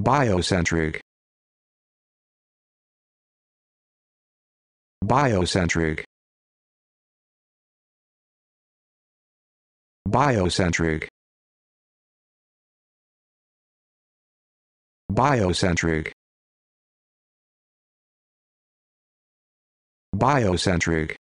Biocentric. Biocentric. Biocentric. Biocentric. Biocentric.